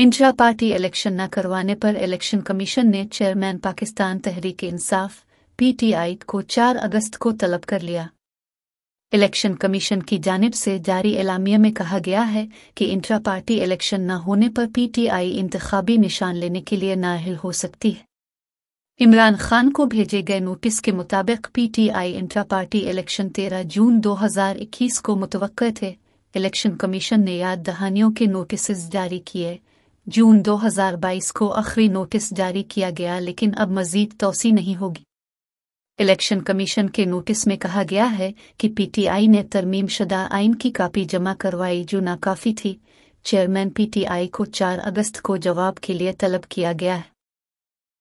India party election न करवाने पर इलेक्शन कमीशन ने चेयरमैन पाकिस्तान तहरीक इंसाफ पीटीआई को 4 अगस्त को तलब कर लिया इलेक्शन कमीशन की जानब से जारी एलामिया में कहा गया है कि इंट्रा पार्टी इलेक्शन न होने पर पीटीआई इंतबी निशान लेने के लिए नाहल हो सकती है इमरान खान को भेजे गए नोटिस के मुताबिक पीटीआई इंट्रा पार्टी इलेक्शन 13 जून 2021 को मुतव थे इलेक्शन कमीशन ने याद दहानियों के नोटिस जारी किए जून 2022 को आखिरी नोटिस जारी किया गया लेकिन अब मजीद तोसी नहीं होगी इलेक्शन कमीशन के नोटिस में कहा गया है कि पीटीआई ने तरमीम शुदा आइन की कापी जमा करवाई जो नाकाफी थी चेयरमैन पीटीआई को 4 अगस्त को जवाब के लिए तलब किया गया है